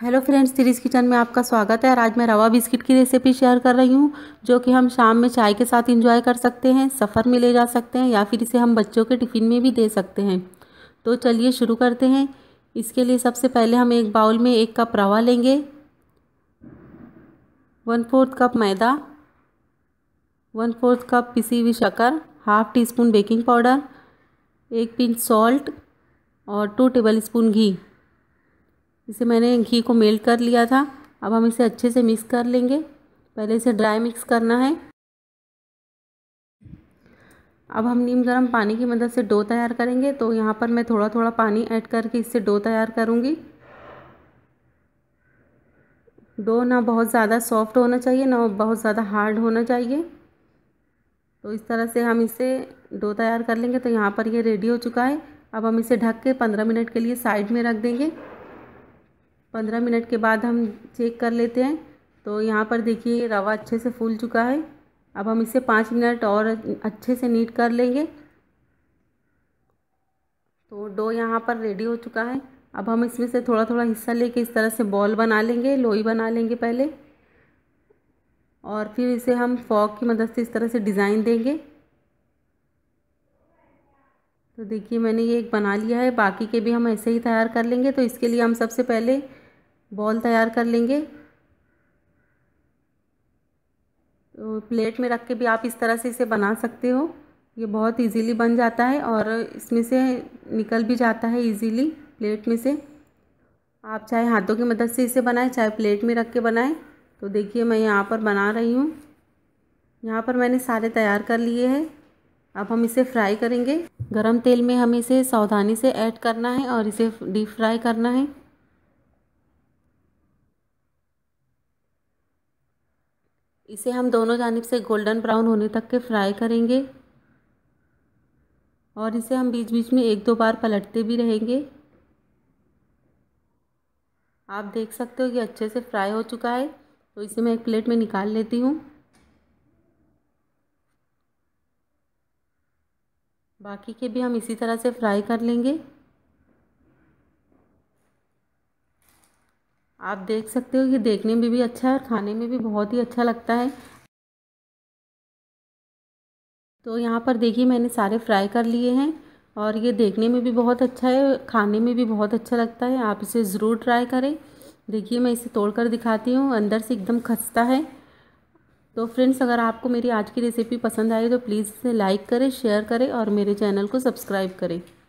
hello friends series kitchen में आपका स्वागत है और आज मैं रवा बिस्किट की रेसिपी शेयर कर रही हूँ जो कि हम शाम में चाय के साथ इंजॉय कर सकते हैं सफ़र में ले जा सकते हैं या फिर इसे हम बच्चों के टिफ़िन में भी दे सकते हैं तो चलिए शुरू करते हैं इसके लिए सबसे पहले हम एक बाउल में एक कप रवा लेंगे वन फोर्थ कप मैदा वन फोर्थ कप पिसी हुई शक्कर half teaspoon baking powder एक पिंच सॉल्ट और टू टेबल स्पून घी इसे मैंने घी को मेल्ट कर लिया था अब हम इसे अच्छे से मिक्स कर लेंगे पहले इसे ड्राई मिक्स करना है अब हम नीम गर्म पानी की मदद से डो तैयार करेंगे तो यहाँ पर मैं थोड़ा थोड़ा पानी ऐड करके इससे डो तैयार करूँगी डो ना बहुत ज़्यादा सॉफ्ट होना चाहिए ना बहुत ज़्यादा हार्ड होना चाहिए तो इस तरह से हम इसे डो तैयार कर लेंगे तो यहाँ पर ये रेडी हो चुका है अब हम इसे ढक के पंद्रह मिनट के लिए साइड में रख देंगे पंद्रह मिनट के बाद हम चेक कर लेते हैं तो यहाँ पर देखिए रवा अच्छे से फूल चुका है अब हम इसे पाँच मिनट और अच्छे से नीट कर लेंगे तो डो यहाँ पर रेडी हो चुका है अब हम इसमें से थोड़ा थोड़ा हिस्सा लेके इस तरह से बॉल बना लेंगे लोई बना लेंगे पहले और फिर इसे हम फॉक की मदद से इस तरह से डिज़ाइन देंगे तो देखिए मैंने ये एक बना लिया है बाकी के भी हम ऐसे ही तैयार कर लेंगे तो इसके लिए हम सबसे पहले बॉल तैयार कर लेंगे तो प्लेट में रख के भी आप इस तरह से इसे बना सकते हो ये बहुत इजीली बन जाता है और इसमें से निकल भी जाता है इजीली प्लेट में से आप चाहे हाथों की मदद से इसे बनाएं चाहे प्लेट में रख के बनाएं तो देखिए मैं यहाँ पर बना रही हूँ यहाँ पर मैंने सारे तैयार कर लिए हैं अब हम इसे फ्राई करेंगे गरम तेल में हमें इसे सावधानी से ऐड करना है और इसे डीप फ्राई करना है इसे हम दोनों जानब से गोल्डन ब्राउन होने तक के फ्राई करेंगे और इसे हम बीच बीच में एक दो बार पलटते भी रहेंगे आप देख सकते हो कि अच्छे से फ्राई हो चुका है तो इसे मैं एक प्लेट में निकाल लेती हूँ बाकी के भी हम इसी तरह से फ्राई कर लेंगे आप देख सकते हो ये देखने में भी अच्छा है और खाने में भी बहुत ही अच्छा लगता है तो यहाँ पर देखिए मैंने सारे फ्राई कर लिए हैं और ये देखने में भी बहुत अच्छा है खाने में भी बहुत अच्छा लगता है आप इसे ज़रूर ट्राई करें देखिए मैं इसे तोड़ कर दिखाती हूँ अंदर से एकदम खस्ता है तो फ्रेंड्स अगर आपको मेरी आज की रेसिपी पसंद आई तो प्लीज़ इसे लाइक करें शेयर करें और मेरे चैनल को सब्सक्राइब करें